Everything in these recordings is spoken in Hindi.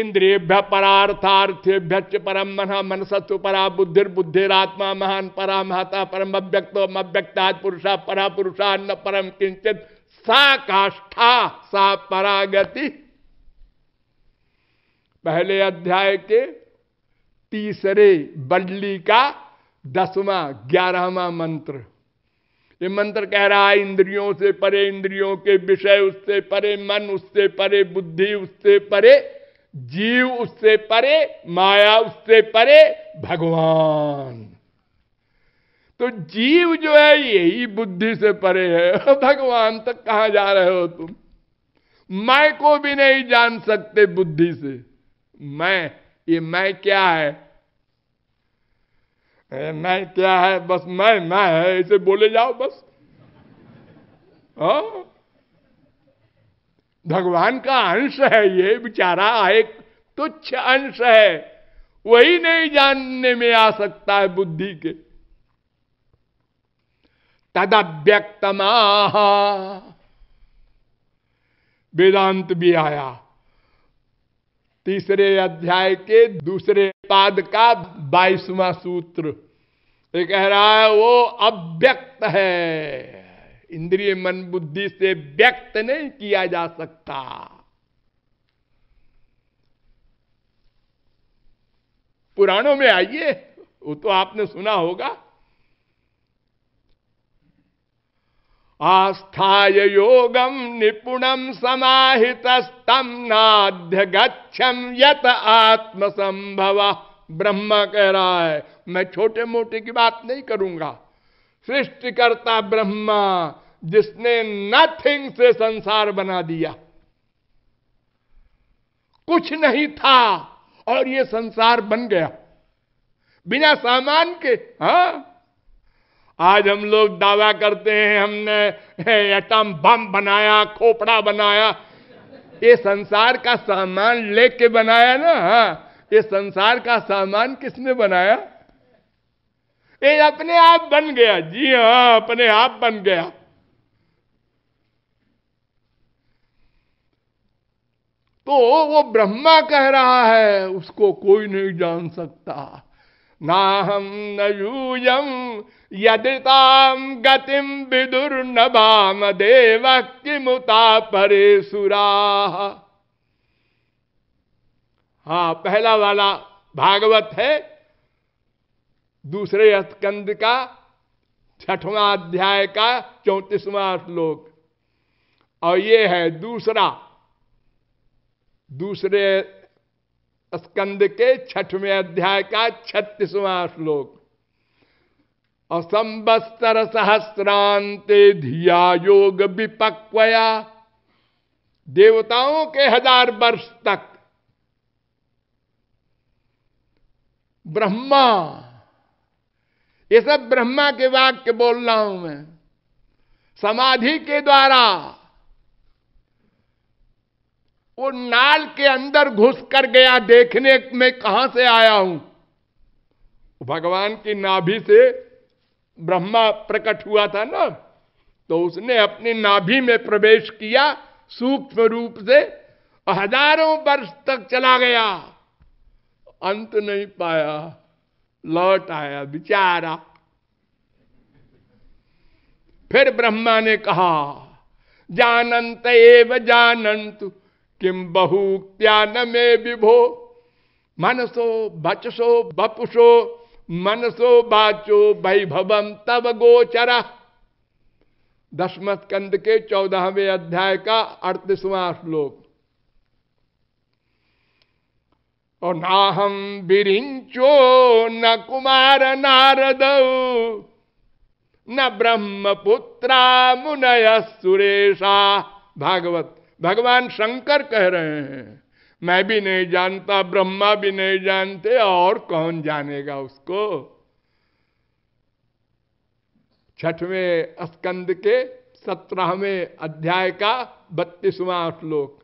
इंद्रिय परार्थार्थ्यभ्य परम मन मन सत्व परा बुद्धिर बुद्धिरात्मा महान परा महाता परम अव्यक्त अव्यक्ता पुरुषा परा पुरुषा न परम किंचित सा काष्ठा सा परागति पहले अध्याय के तीसरे बल्ली का दसवां ग्यारहवा मंत्र ये मंत्र कह रहा है इंद्रियों से परे इंद्रियों के विषय उससे परे मन उससे परे बुद्धि उससे परे जीव उससे परे माया उससे परे भगवान तो जीव जो है यही बुद्धि से परे है भगवान तक कहा जा रहे हो तुम मैं को भी नहीं जान सकते बुद्धि से मैं ये मैं क्या है मैं क्या है बस मैं मैं है इसे बोले जाओ बस हाँ भगवान का अंश है ये बेचारा एक तुच्छ अंश है वही नहीं जानने में आ सकता है बुद्धि के तदव्यक्तमा वेदांत भी आया तीसरे अध्याय के दूसरे पाद का बाईसवा सूत्र ये कह रहा है वो अव्यक्त है इंद्रिय मन बुद्धि से व्यक्त नहीं किया जा सकता पुराणों में आइए वो तो आपने सुना होगा आस्थाय योगम निपुणम स्तम नाध्य गच्छम यत आत्मसंभव ब्रह्मा कह रहा है मैं छोटे मोटे की बात नहीं करूंगा सृष्टिकर्ता ब्रह्मा जिसने नथिंग से संसार बना दिया कुछ नहीं था और ये संसार बन गया बिना सामान के हा आज हम लोग दावा करते हैं हमने एटम बम बनाया खोपड़ा बनाया ये संसार का सामान लेके बनाया ना हा ये संसार का सामान किसने बनाया ये अपने आप बन गया जी हाँ अपने आप बन गया तो वो ब्रह्मा कह रहा है उसको कोई नहीं जान सकता ना हम न यूयम यदिताम गतिम विदुर नाम देव मुता परे सुरा हाँ पहला वाला भागवत है दूसरे स्कंद का छठवां अध्याय का चौतीसवां श्लोक और ये है दूसरा दूसरे स्कंद के छठवें अध्याय का छत्तीसवां श्लोक असंबस्तर सहस्रांत धिया योग विपक्वया देवताओं के हजार वर्ष तक ब्रह्मा ये सब ब्रह्मा के वाक्य बोल रहा हूं मैं समाधि के द्वारा वो नाल के अंदर घुस कर गया देखने में कहां से आया हूं भगवान की नाभि से ब्रह्मा प्रकट हुआ था ना तो उसने अपनी नाभि में प्रवेश किया सूक्ष्म रूप से हजारों वर्ष तक चला गया अंत नहीं पाया लौट आया बिचारा फिर ब्रह्मा ने कहा जानंत एव जानंत किम क्या न में विभो मनसो बचसो बपुसो मनसो बाचो वैभवम तब गोचरा कंद के चौदहवें अध्याय का अड़तीसवां श्लोक और ना हम बिरिंचो न कुमार नारद न ब्रह्मपुत्रा मुनय सुरेशा भागवत भगवान शंकर कह रहे हैं मैं भी नहीं जानता ब्रह्मा भी नहीं जानते और कौन जानेगा उसको छठवें स्कंद के सत्रहवें अध्याय का बत्तीसवां श्लोक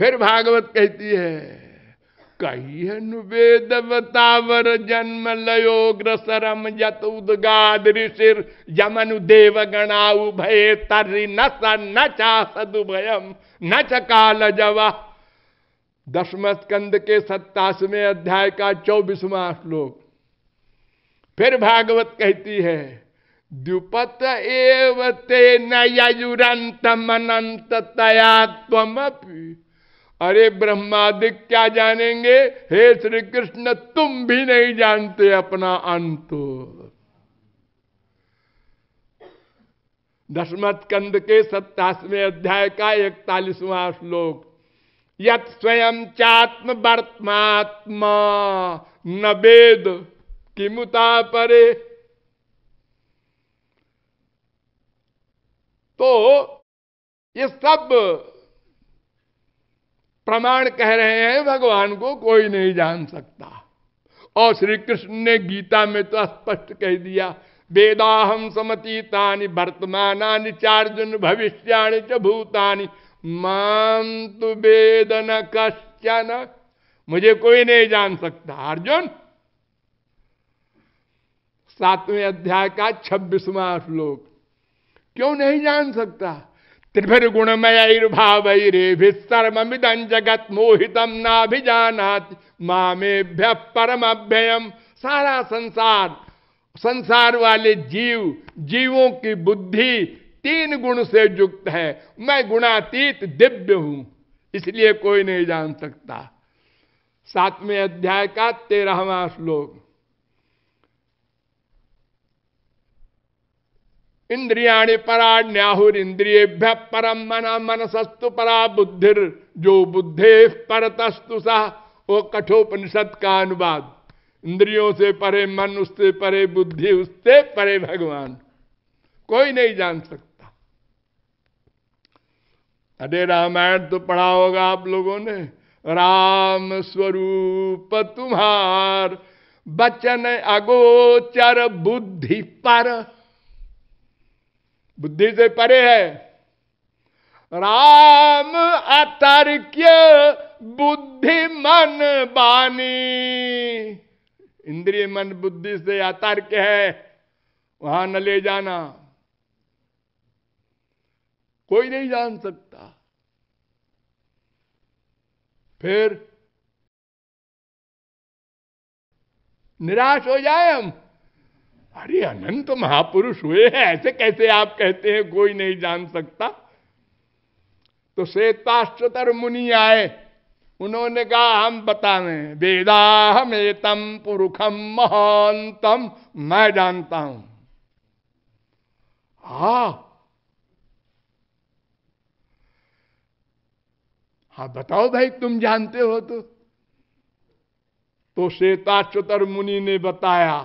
फिर भागवत कहती है कही वेद बतावर जन्म लयो ग्रसरम यत उदगा ऋषिर यमनु देव गणाऊ भय तर न न चा सदुभयम न च काल जवा दसम स्कंद के सत्तासवें अध्याय का चौबीसवा श्लोक फिर भागवत कहती है द्युपत एव ते नयुरंत मनंत तया अरे ब्रह्मादिक क्या जानेंगे हे श्री कृष्ण तुम भी नहीं जानते अपना अंत दसमत कंद के सत्तासवें अध्याय का इकतालीसवां श्लोक यत स्वयं चात्म वर्तमात्मा न वेद किमुता परे तो ये सब प्रमाण कह रहे हैं भगवान को कोई नहीं जान सकता और श्री कृष्ण ने गीता में तो स्पष्ट कह दिया वेदाहम समतीता वर्तमान चार्जुन भविष्याणी च भूतानि माम तु वेद न कश्चन मुझे कोई नहीं जान सकता अर्जुन सातवें अध्याय का छब्बीसवा श्लोक क्यों नहीं जान सकता त्रिभिर्गुणमयैर्भावैरेभिः सर्वमिदं जगत् मोहितं नाभिजानाति परम अभ्ययम सारा संसार संसार वाले जीव जीवों की बुद्धि तीन गुण से युक्त है मैं गुणातीत दिव्य हूं इसलिए कोई नहीं जान सकता सातवें अध्याय का तेरहवा श्लोक इंद्रियाणी इंद्रिय परम मन मनसस्तु परा बुद्धि जो बुद्धे परतस्तु सह वो कठोपनिषद का अनुवाद इंद्रियों से परे मन उससे परे बुद्धि उससे परे भगवान कोई नहीं जान सकता अरे रामायण तो पढ़ा होगा आप लोगों ने राम स्वरूप तुम्हार बचन अगोचर बुद्धि पर बुद्धि से परे है राम अतर्क्य बुद्धिमन बानी इंद्रिय मन बुद्धि से अतर्क है वहां न ले जाना कोई नहीं जान सकता फिर निराश हो जाए हम अरे अनंत महापुरुष हुए हैं ऐसे कैसे आप कहते हैं कोई नहीं जान सकता तो श्वेताश्चतर मुनि आए उन्होंने कहा हम बता वेदा वेदाहमेतम पुरुखम महांतम मैं जानता हूं हा हाँ बताओ भाई तुम जानते हो तो, तो श्वेताश्चतर मुनि ने बताया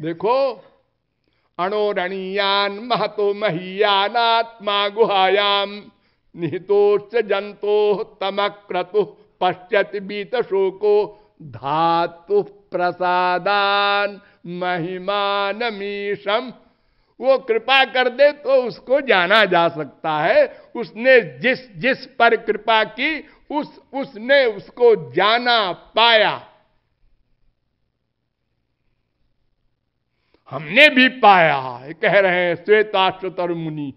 देखो अणोरणीयान महतो महियानात्मा गुहायाम निहितोच जंतो तमक्रतु पश्यति बीत शोको धातु प्रसादान महिमान मीशम वो कृपा कर दे तो उसको जाना जा सकता है उसने जिस जिस पर कृपा की उस उसने उसको जाना पाया हमने भी पाया कह रहे हैं शतर मुनि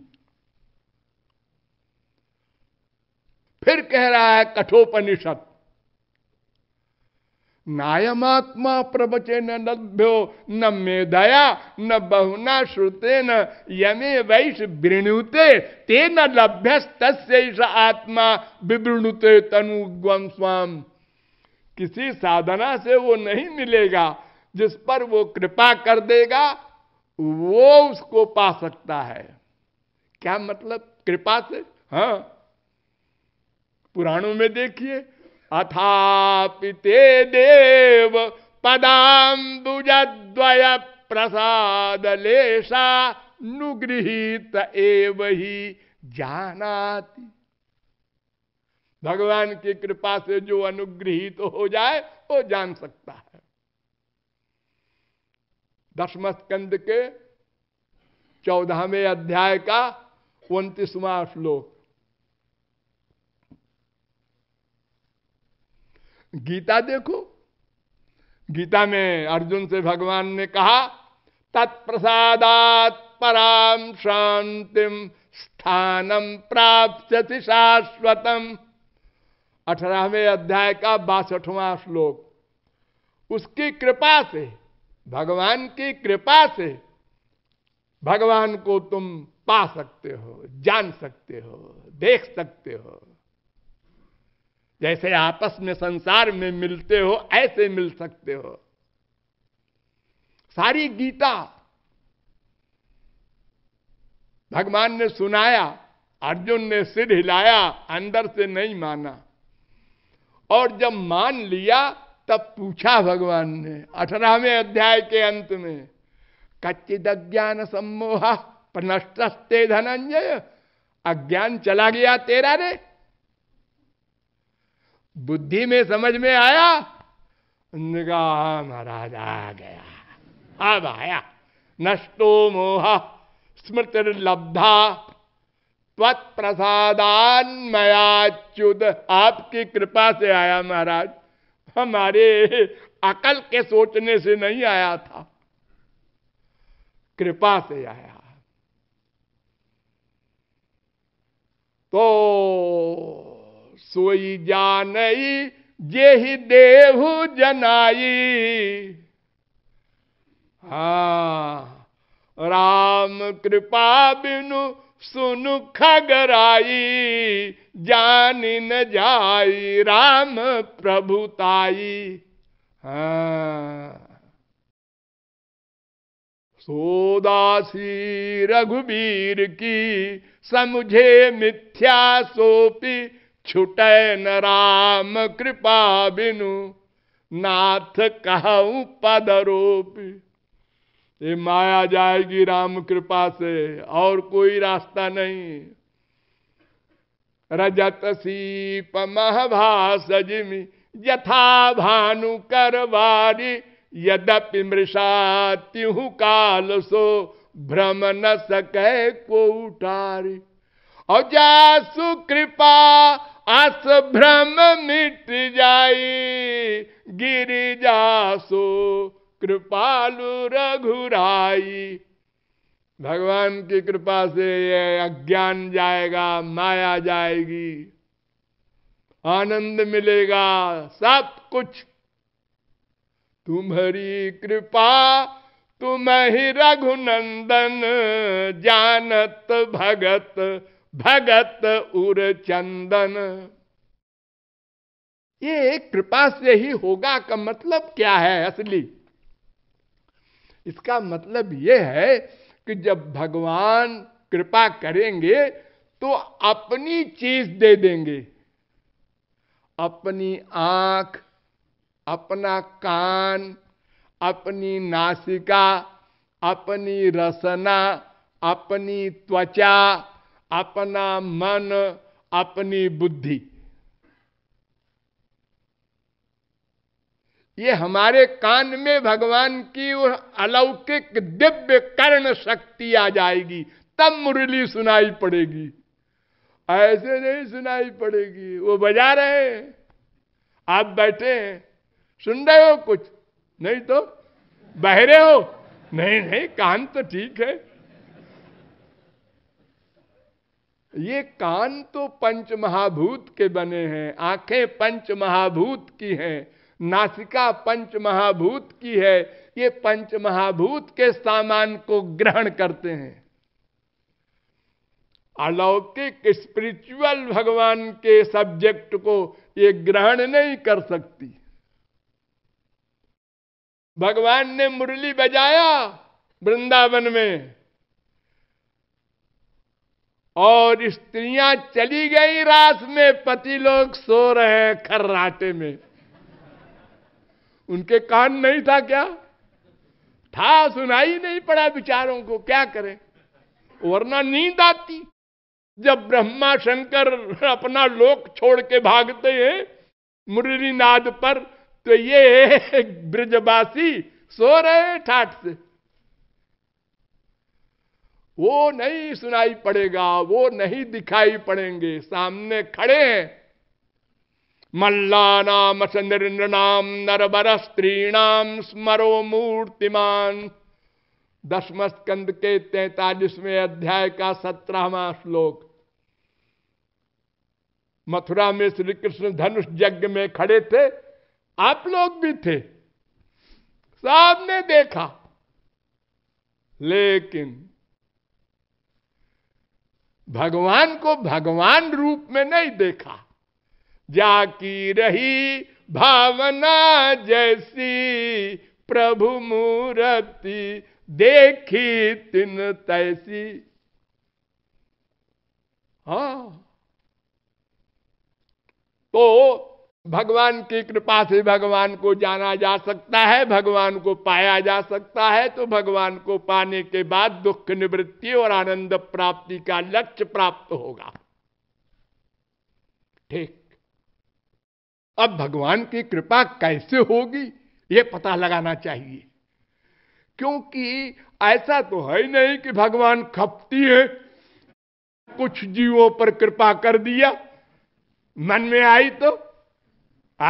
फिर कह रहा है कठोपनिषद नायमात्मा प्रवचे न लभ्यो न मेधया न बहुना श्रुते न यमे वैश वृणुते ते न तस् आत्मा विवृणुते तनुद्वम स्वाम किसी साधना से वो नहीं मिलेगा जिस पर वो कृपा कर देगा वो उसको पा सकता है क्या मतलब कृपा से हाँ पुराणों में देखिए अथापिते देव पदाम दुजद्वय प्रसाद लेशा नुगृहित एव ही जानाति भगवान की कृपा से जो अनुग्रहित तो हो जाए वो जान सकता है दसम स्कंद के चौदहवें अध्याय का उन्तीसवां श्लोक गीता देखो गीता में अर्जुन से भगवान ने कहा तत्प्रसादात पराम शांतिम स्थानम प्राप्त शाश्वतम अठारहवें अध्याय का बासठवां श्लोक उसकी कृपा से भगवान की कृपा से भगवान को तुम पा सकते हो जान सकते हो देख सकते हो जैसे आपस में संसार में मिलते हो ऐसे मिल सकते हो सारी गीता भगवान ने सुनाया अर्जुन ने सिर हिलाया अंदर से नहीं माना और जब मान लिया तब पूछा भगवान ने अठारहवें अध्याय के अंत में कच्चित अज्ञान सम्मोह नष्टस्ते धनंजय अज्ञान चला गया तेरा रे बुद्धि में समझ में आया निगाह महाराज आ गया अब आया नष्टो मोह स्मृत लब्धा त्वत प्रसादान मयाच्युत आपकी कृपा से आया महाराज हमारे अकल के सोचने से नहीं आया था कृपा से आया तो सोई जानई जे ही देव जनाई हा राम कृपा बिनु सुनु खगराई जान न जाई राम प्रभुताई हाँ सोदासी रघुवीर की समझे मिथ्या सोपी छुटे न राम कृपा बिनु नाथ कहू पद रूपी ये माया जाएगी राम कृपा से और कोई रास्ता नहीं रजत सीप भाषिमी यथा भानु करवारी यद्यपि मृषा त्यू काल सो भ्रम न सके उठारी और जासु कृपा आस भ्रम मिट जाई गिरी जासो कृपालु रघुराई भगवान की कृपा से ये अज्ञान जाएगा माया जाएगी आनंद मिलेगा सब कुछ तुम्हारी कृपा तुम ही रघुनंदन जानत भगत भगत उर चंदन ये कृपा से ही होगा का मतलब क्या है असली इसका मतलब ये है कि जब भगवान कृपा करेंगे तो अपनी चीज दे देंगे अपनी आंख अपना कान अपनी नासिका अपनी रसना अपनी त्वचा अपना मन अपनी बुद्धि ये हमारे कान में भगवान की अलौकिक दिव्य कर्ण शक्ति आ जाएगी तब मुरली सुनाई पड़ेगी ऐसे नहीं सुनाई पड़ेगी वो बजा रहे हैं आप बैठे हैं सुन रहे हो कुछ नहीं तो बहरे हो नहीं नहीं कान तो ठीक है ये कान तो पंच महाभूत के बने हैं आंखें पंच महाभूत की हैं नासिका पंच महाभूत की है ये पंच महाभूत के सामान को ग्रहण करते हैं अलौकिक स्पिरिचुअल भगवान के सब्जेक्ट को ये ग्रहण नहीं कर सकती भगवान ने मुरली बजाया वृंदावन में और स्त्रियां चली गई रात में पति लोग सो रहे हैं खर्राटे में उनके कान नहीं था क्या था सुनाई नहीं पड़ा विचारों को क्या करें वरना नींद आती जब ब्रह्मा शंकर अपना लोक छोड़ के भागते हैं मुरली नाद पर तो ये ब्रजवासी सो रहे ठाट से वो नहीं सुनाई पड़ेगा वो नहीं दिखाई पड़ेंगे सामने खड़े हैं मल्लानामस नृणाम नरबर स्त्रीणाम स्मरो मूर्तिमान दसम स्कंद के तैतालीसवें अध्याय का सत्रहवा श्लोक मथुरा में श्री कृष्ण धनुष यज्ञ में खड़े थे आप लोग भी थे सबने देखा लेकिन भगवान को भगवान रूप में नहीं देखा जाकी रही भावना जैसी प्रभु मूर्ति देखी तिन तैसी हा तो भगवान की कृपा से भगवान को जाना जा सकता है भगवान को पाया जा सकता है तो भगवान को पाने के बाद दुख निवृत्ति और आनंद प्राप्ति का लक्ष्य प्राप्त होगा ठीक अब भगवान की कृपा कैसे होगी ये पता लगाना चाहिए क्योंकि ऐसा तो है नहीं कि भगवान खपती है कुछ जीवों पर कृपा कर दिया मन में आई तो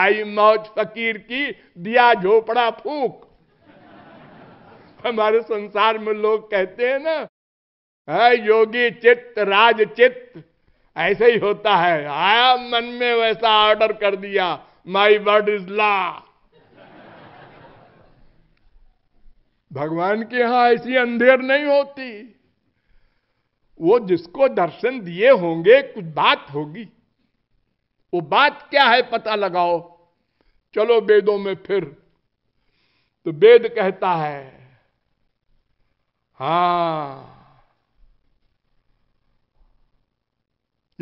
आई मौज फकीर की दिया झोपड़ा फूक हमारे संसार में लोग कहते हैं ना है योगी चित्त राज चित्त ऐसे ही होता है आया मन में वैसा ऑर्डर कर दिया माई वर्ड इज ला भगवान के यहां ऐसी अंधेर नहीं होती वो जिसको दर्शन दिए होंगे कुछ बात होगी वो बात क्या है पता लगाओ चलो वेदों में फिर तो वेद कहता है हाँ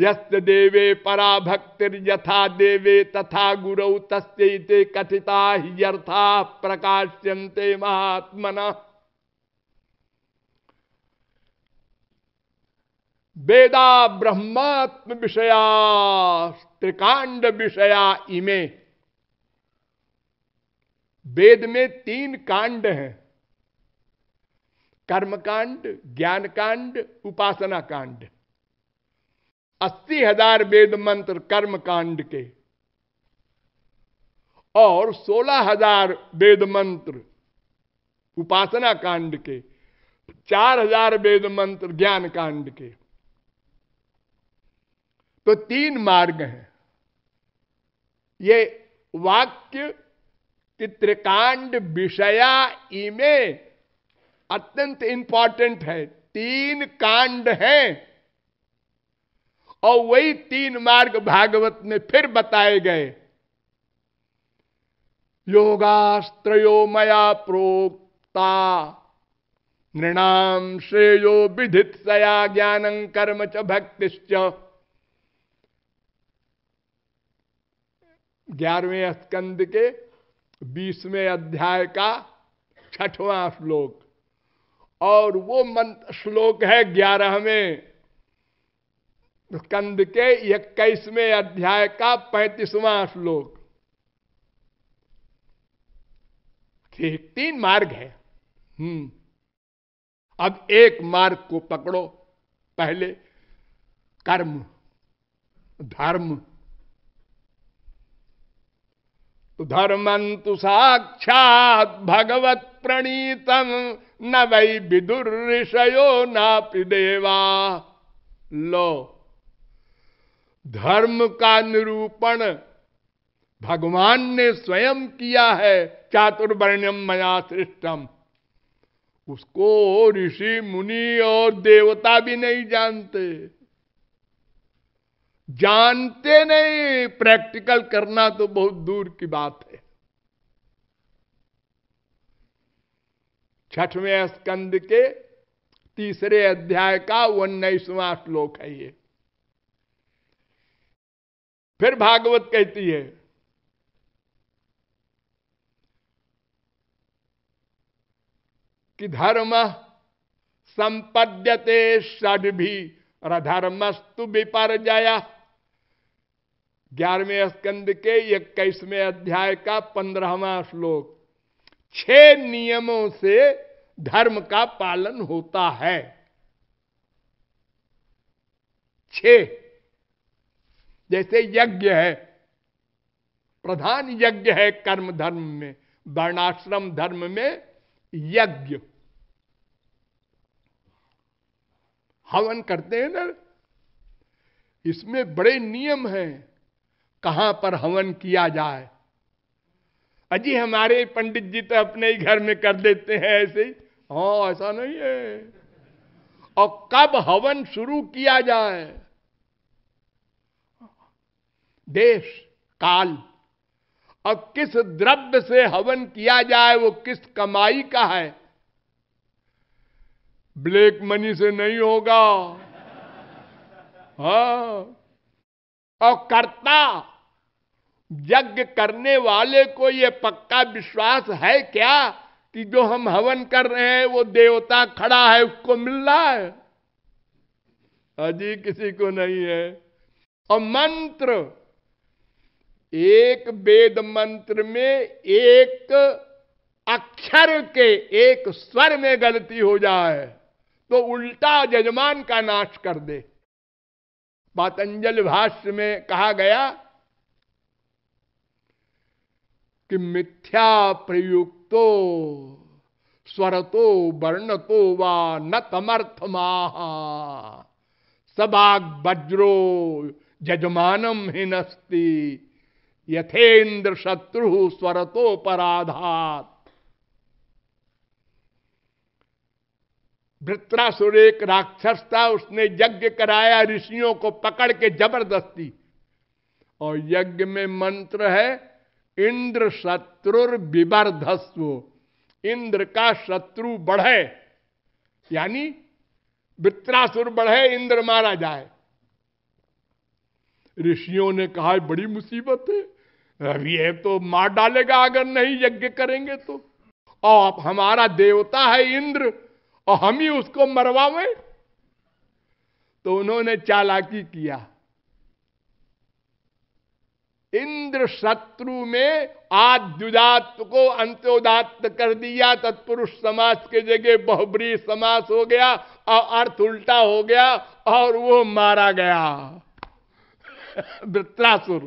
यस्त देवे परा भक्तिर्यथा देवे तथा गुरौ तस्ते कथिता ह्यर्था प्रकाश्यन्ते महात्मना वेदा ब्रह्मात्म विषया त्रिकांड विषया इमे वेद में तीन कांड हैं कर्मकांड ज्ञानकांड उपासना कांड अस्सी हजार वेद मंत्र कर्म कांड के और सोलह हजार वेद मंत्र उपासना कांड के चार हजार वेद मंत्र ज्ञान कांड के तो तीन मार्ग हैं ये वाक्य चित्रकांड विषया इमे अत्यंत इंपॉर्टेंट है तीन कांड हैं और वही तीन मार्ग भागवत में फिर बताए गए योगास्त्रो मया प्रोक्ता नृणाम श्रेयो विधित सया ज्ञान कर्म च भक्ति ग्यारहवें स्कंद के बीसवें अध्याय का छठवां श्लोक और वो मंत्र श्लोक है ग्यारहवें स्कंद के इक्कीसवें अध्याय का पैंतीसवां श्लोक ठीक तीन मार्ग है हम्म अब एक मार्ग को पकड़ो पहले कर्म धर्म धर्मंतु साक्षात भगवत प्रणीतम न वै विदुर ऋषयो ना देवा लो धर्म का निरूपण भगवान ने स्वयं किया है चातुर्वर्ण्यम मया सृष्टम उसको ऋषि मुनि और देवता भी नहीं जानते जानते नहीं प्रैक्टिकल करना तो बहुत दूर की बात है छठवें स्कंद के तीसरे अध्याय का उन्नीसवां श्लोक है ये फिर भागवत कहती है कि धर्म संपद्यते भी और अधर्मस्तु जाया ग्यारहवें स्कंद के इक्कीसवें अध्याय का पंद्रहवा श्लोक छह नियमों से धर्म का पालन होता है छह जैसे यज्ञ है प्रधान यज्ञ है कर्म धर्म में वर्णाश्रम धर्म में यज्ञ हवन करते हैं ना इसमें बड़े नियम हैं कहां पर हवन किया जाए अजी हमारे पंडित जी तो अपने ही घर में कर देते हैं ऐसे ही हाँ ऐसा नहीं है और कब हवन शुरू किया जाए देश काल और किस द्रव्य से हवन किया जाए वो किस कमाई का है ब्लैक मनी से नहीं होगा हाँ और कर्ता यज्ञ करने वाले को ये पक्का विश्वास है क्या कि जो हम हवन कर रहे हैं वो देवता खड़ा है उसको मिल रहा है अजी किसी को नहीं है और मंत्र एक वेद मंत्र में एक अक्षर के एक स्वर में गलती हो जाए तो उल्टा जजमान का नाश कर दे पातंजल भाष्य में कहा गया कि मिथ्या प्रयुक्तो स्वरतो तो व न तमर्थ महा सबाग वज्रो जजमानम हिनस्ती यथेन्द्र शत्रु पराधात वृत्रासुर एक राक्षस था उसने यज्ञ कराया ऋषियों को पकड़ के जबरदस्ती और यज्ञ में मंत्र है इंद्र शत्रु विवर्धस्व इंद्र का शत्रु बढ़े यानी वृत्रासुर बढ़े इंद्र मारा जाए ऋषियों ने कहा बड़ी मुसीबत है अब ये तो मार डालेगा अगर नहीं यज्ञ करेंगे तो और हमारा देवता है इंद्र और हम ही उसको मरवावे तो उन्होंने चालाकी किया इंद्र शत्रु में आद्युदात को अंत्योदात कर दिया तत्पुरुष समास के जगह बहुब्री समास हो गया और अर्थ उल्टा हो गया और वो मारा गया वृत्रासुर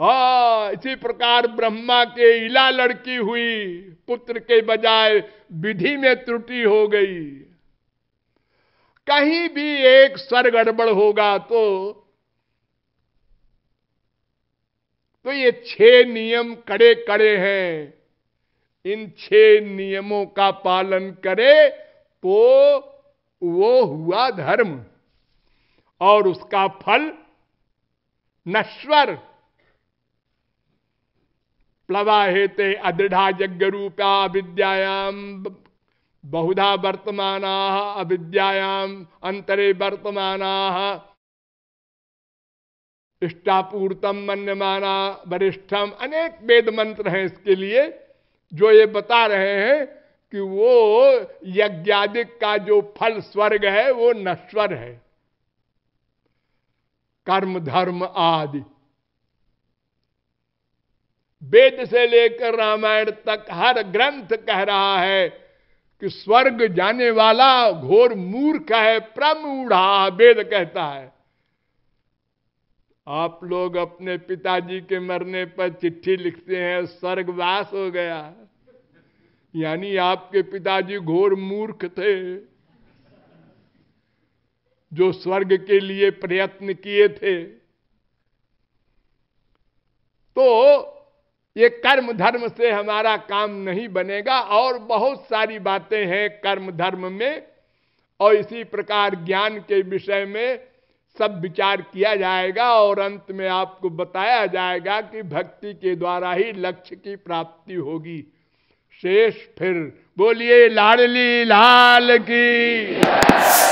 इसी प्रकार ब्रह्मा के इला लड़की हुई पुत्र के बजाय विधि में त्रुटि हो गई कहीं भी एक स्वर गड़बड़ होगा तो तो ये छह नियम कड़े कड़े हैं इन छह नियमों का पालन करे तो वो हुआ धर्म और उसका फल नश्वर प्लवाहेते अदृढ़ा यज्ञ रूपा विद्यायाम बहुधा वर्तमान अविद्याम अंतरे वर्तमान इष्टापूर्तम मन्यमाना वरिष्ठम अनेक वेद मंत्र हैं इसके लिए जो ये बता रहे हैं कि वो यज्ञादिक का जो फल स्वर्ग है वो नश्वर है कर्म धर्म आदि वेद से लेकर रामायण तक हर ग्रंथ कह रहा है कि स्वर्ग जाने वाला घोर मूर्ख है प्रमूढ़ा वेद कहता है आप लोग अपने पिताजी के मरने पर चिट्ठी लिखते हैं स्वर्गवास हो गया यानी आपके पिताजी घोर मूर्ख थे जो स्वर्ग के लिए प्रयत्न किए थे तो ये कर्म धर्म से हमारा काम नहीं बनेगा और बहुत सारी बातें हैं कर्म धर्म में और इसी प्रकार ज्ञान के विषय में सब विचार किया जाएगा और अंत में आपको बताया जाएगा कि भक्ति के द्वारा ही लक्ष्य की प्राप्ति होगी शेष फिर बोलिए लाडली लाल की